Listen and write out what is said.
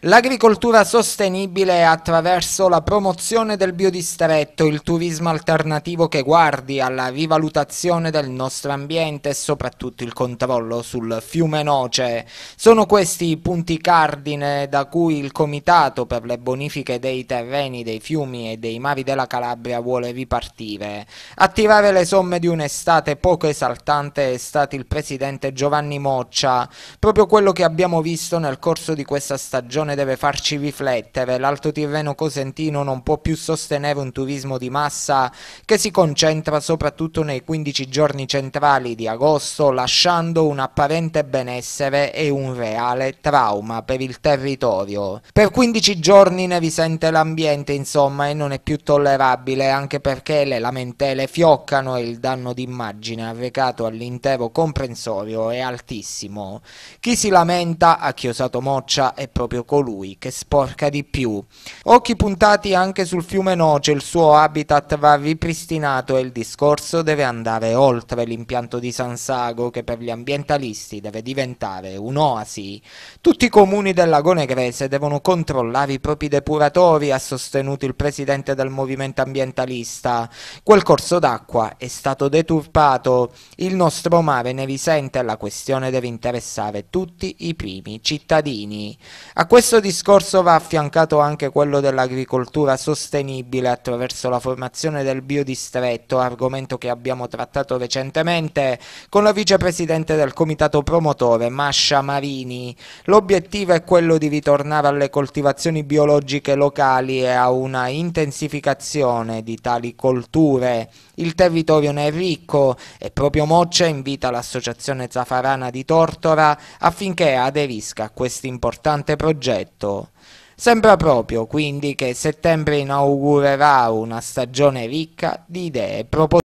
L'agricoltura sostenibile attraverso la promozione del biodistretto, il turismo alternativo che guardi alla rivalutazione del nostro ambiente e soprattutto il controllo sul fiume Noce. Sono questi i punti cardine da cui il Comitato per le bonifiche dei terreni, dei fiumi e dei mari della Calabria vuole ripartire. Attirare le somme di un'estate poco esaltante è stato il presidente Giovanni Moccia, proprio quello che abbiamo visto nel corso di questa stagione situazione deve farci riflettere. L'Alto Tirreno Cosentino non può più sostenere un turismo di massa che si concentra soprattutto nei 15 giorni centrali di agosto, lasciando un apparente benessere e un reale trauma per il territorio. Per 15 giorni ne risente l'ambiente, insomma, e non è più tollerabile, anche perché le lamentele fioccano e il danno d'immagine arrecato all'intero comprensorio è altissimo. Chi si lamenta a Chiosato Moccia è proprio così colui che sporca di più. Occhi puntati anche sul fiume Noce, il suo habitat va ripristinato e il discorso deve andare oltre l'impianto di San Sago che per gli ambientalisti deve diventare un'oasi. Tutti i comuni del lago Negrese devono controllare i propri depuratori, ha sostenuto il presidente del movimento ambientalista. Quel corso d'acqua è stato deturpato, il nostro mare ne risente e la questione deve interessare tutti i primi cittadini. A questo questo discorso va affiancato anche quello dell'agricoltura sostenibile attraverso la formazione del biodistretto, argomento che abbiamo trattato recentemente con la vicepresidente del comitato promotore Mascia Marini. L'obiettivo è quello di ritornare alle coltivazioni biologiche locali e a una intensificazione di tali colture. Il territorio ne è ricco e proprio Moccia invita l'associazione Zafarana di Tortora affinché aderisca a questo importante progetto progetto. Sembra proprio quindi che settembre inaugurerà una stagione ricca di idee proposte.